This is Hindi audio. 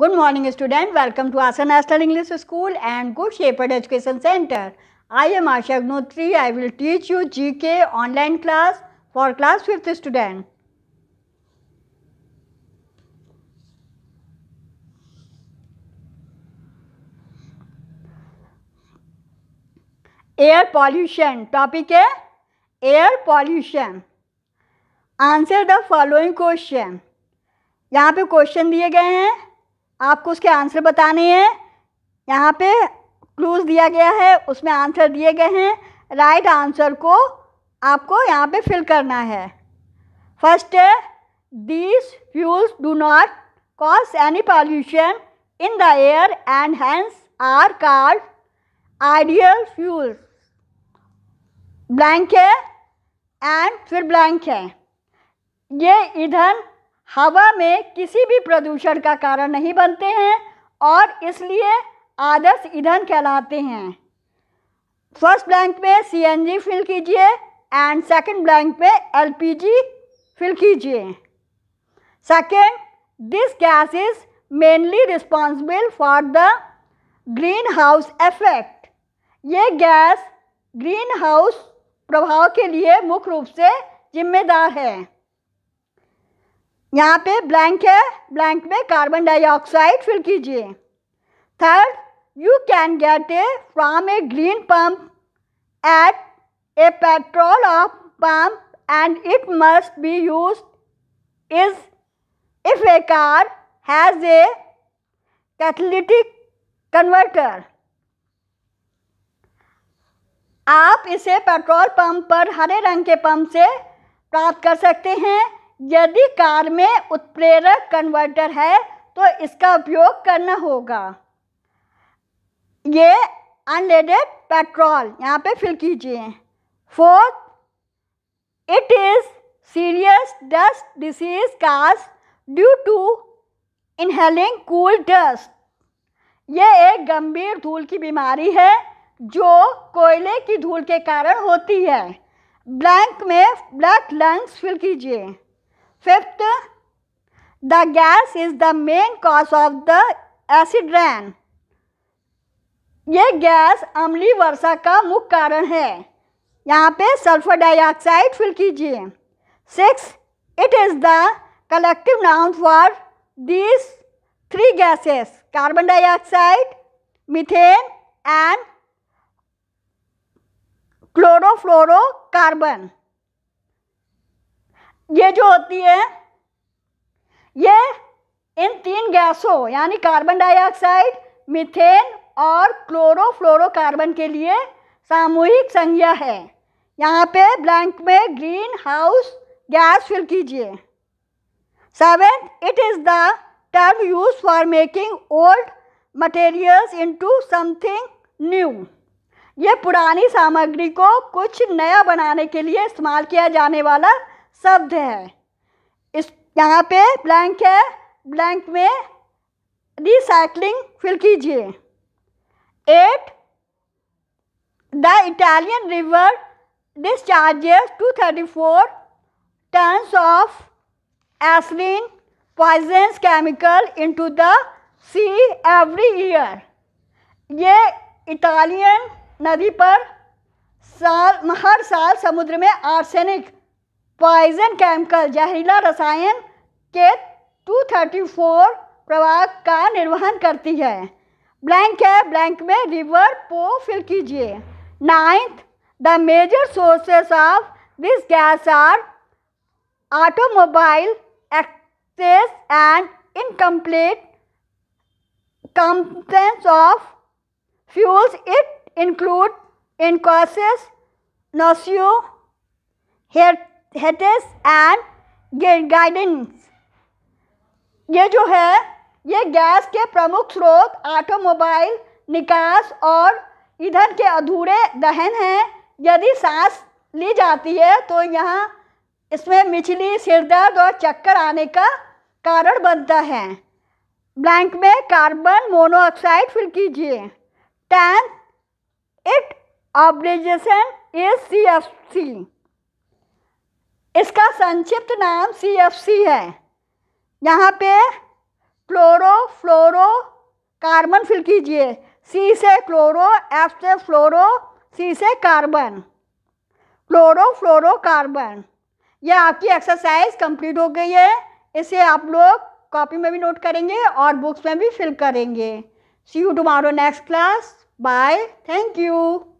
Good morning student welcome to Asan national English school and good shepherd education centre I am Asha Agnihotri I will teach you G K online class for class fifth student air pollution topic है air pollution answer the following question यहाँ पे क्वेश्चन दिए गए हैं आपको उसके आंसर बताने हैं यहाँ पे क्लूज दिया गया है उसमें आंसर दिए गए हैं राइट आंसर को आपको यहाँ पे फिल करना है फर्स्ट है these fuels do not cause any pollution in the air and hence are called ideal fuels blank है एंड फिर ब्लैंक है ये ईंधन हवा में किसी भी प्रदूषण का कारण नहीं बनते हैं और इसलिए आदर्श ईंधन कहलाते हैं फर्स्ट ब्लैंक में सीएनजी फिल कीजिए एंड सेकंड ब्लैंक में एलपीजी फिल कीजिए second this gas is mainly responsible for the greenhouse effect ये गैस ग्रीन हाउस प्रभाव के लिए मुख्य रूप से जिम्मेदार है यहाँ पे ब्लैंक है ब्लैंक में कार्बन डाइऑक्साइड फिल कीजिए third you can get a from a green pump at a petrol of pump and it must be use is if a car has a catalytic converter आप इसे पेट्रोल पंप पर हरे रंग के पंप से प्राप्त कर सकते हैं यदि कार में उत्प्रेरक कन्वर्टर है तो इसका उपयोग करना होगा ये अनलेडेड पेट्रोल यहाँ पे फिल कीजिए fourth it is serious dust disease cause due to inhaling coal dust ये एक गंभीर धूल की बीमारी है जो कोयले की धूल के कारण होती है ब्लैंक में ब्लैक लंग्स फिल कीजिए Fifth, the gas is the main cause of the acid rain. ये गैस अम्ली वर्षा का मुख्य कारण है यहाँ पे सल्फर डाइऑक्साइड फिल कीजिए six it is the collective noun for this three gases carbon dioxide methane and chlorofluorocarbon ये जो होती है ये इन तीन गैसों यानी कार्बन डाइऑक्साइड मीथेन और क्लोरोफ्लोरोकार्बन के लिए सामूहिक संज्ञा है यहाँ पे ब्लैंक में ग्रीन हाउस गैस फिल कीजिए seventh it is the term use for making old materials into something new ये पुरानी सामग्री को कुछ नया बनाने के लिए इस्तेमाल किया जाने वाला शब्द है इस यहाँ पे ब्लैंक है ब्लैंक में रिसाइकलिंग फिल कीजिए eighth the Italian river discharges two thirty four tons of एसलिन poisonous chemical into the sea every year ये इटालियन नदी पर साल हर साल समुद्र में आर्सेनिक पॉइजन केमिकल जहरीला रसायन के 234 प्रवाह का निर्वहन करती है ब्लैंक है ब्लैंक में रिवर पो फिल कीजिए ninth the major sources of this gas are automobile exhausts and incomplete combustion of fuels it include इनकॉसेस नोसियो हेयर हेटेस एंड गाइडेंस ये जो है ये गैस के प्रमुख स्रोत ऑटोमोबाइल निकास और ईंधन के अधूरे दहन हैं यदि सांस ली जाती है तो यहाँ इसमें मिचली सिरदर्द और चक्कर आने का कारण बनता है ब्लैंक में कार्बन मोनोऑक्साइड फिल कीजिए ten it abbreviation is C F C इसका संक्षिप्त नाम सी एफ सी है यहाँ पे क्लोरो फ्लोरो कार्बन फिल कीजिए सी से क्लोरो एफ से फ्लोरो सी से कार्बन क्लोरो फ्लोरो कार्बन यह आपकी एक्सरसाइज कंप्लीट हो गई है इसे आप लोग कॉपी में भी नोट करेंगे और बुक्स में भी फिल करेंगे see you tomorrow next class bye thank you